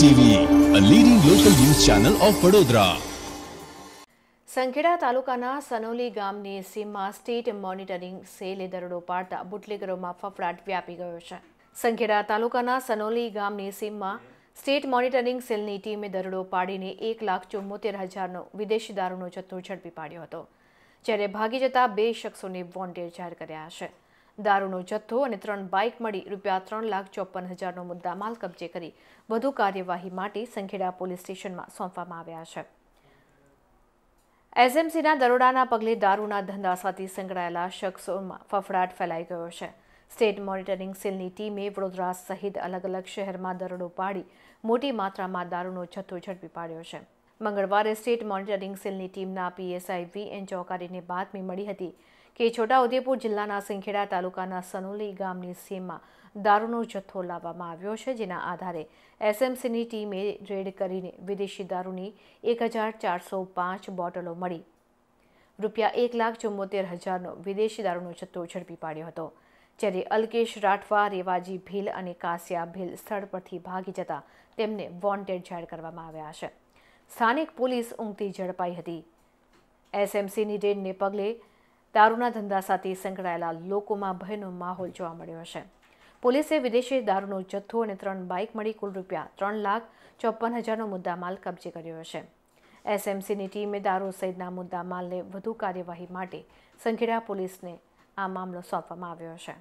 TV a leading local news channel of Vadodara Sankheda તાલુકાના સનોલી ગામની સીમમાં સ્ટેટ મોનિટરિંગ સેલે દરોડો પાડતા બુટલેગરોમાં ફફડાટ વ્યાપી ગયો છે સંખેડા તાલુકાના સનોલી ગામની સીમમાં સ્ટેટ મોનિટરિંગ સેલની ટીમે દરોડો પાડીને એક લાખ ચુમ્મોતેર હજારનો વિદેશી દારૂનો જથ્થો ઝડપી પાડ્યો હતો જ્યારે ભાગી જતા બે શખ્સોને વોન્ટેડ જાહેર કર્યા છે દારૂનો જથ્થો અને ત્રણ બાઇક મળી રૂપિયા ત્રણ લાખ ચોપન હજારનો મુદ્દામાલ કબજે કરી વધુ કાર્યવાહી માટે સંખેડા પોલીસ સ્ટેશનમાં સોંપવામાં આવ્યા છે એસએમસીના દરોડાના પગલે દારૂના ધંધા સાથે સંકળાયેલા શખ્સોમાં ફફડાટ ફેલાઈ ગયો છે સ્ટેટ મોનિટરિંગ સેલની ટીમે વડોદરા સહિત અલગ અલગ શહેરમાં દરોડો પાડી મોટી માત્રામાં દારૂનો જથ્થો ઝડપી પાડ્યો છે મંગળવારે સ્ટેટ મોનિટરિંગ સેલની ટીમના પીએસઆઈ વી એન ચોકારીને બાતમી મળી હતી કે છોટાઉદેપુર જિલ્લાના સિંખેડા તાલુકાના સનોલી ગામની સીમમાં દારૂનો જથ્થો લાવવામાં આવ્યો છે જેના આધારે એસએમસીની ટીમે રેડ કરીને વિદેશી દારૂની એક હજાર ચારસો પાંચ બોટલો મળી રૂપિયા એક લાખ ચુમ્મોતેર હજારનો વિદેશી દારૂનો જથ્થો ઝડપી પાડ્યો હતો જ્યારે અલ્કેશ રાઠવા રેવાજી ભીલ અને કાસિયા ભીલ સ્થળ પરથી ભાગી જતા તેમને વોન્ટેડ જાહેર કરવામાં આવ્યા છે સ્થાનિક પોલીસ ઊંઘતી ઝડપાઈ હતી એસએમસીની રેડને પગલે દારૂના ધંધા સાથે સંકળાયેલા લોકોમાં ભયનો માહોલ જોવા મળ્યો છે પોલીસે વિદેશી દારૂનો જથ્થો અને ત્રણ બાઇક મળી કુલ રૂપિયા ત્રણ લાખ ચોપન હજારનો મુદ્દામાલ કબજે કર્યો છે એસએમસીની ટીમે દારૂ સહિતના મુદ્દામાલને વધુ કાર્યવાહી માટે સંખેડા પોલીસને આ મામલો સોંપવામાં આવ્યો છે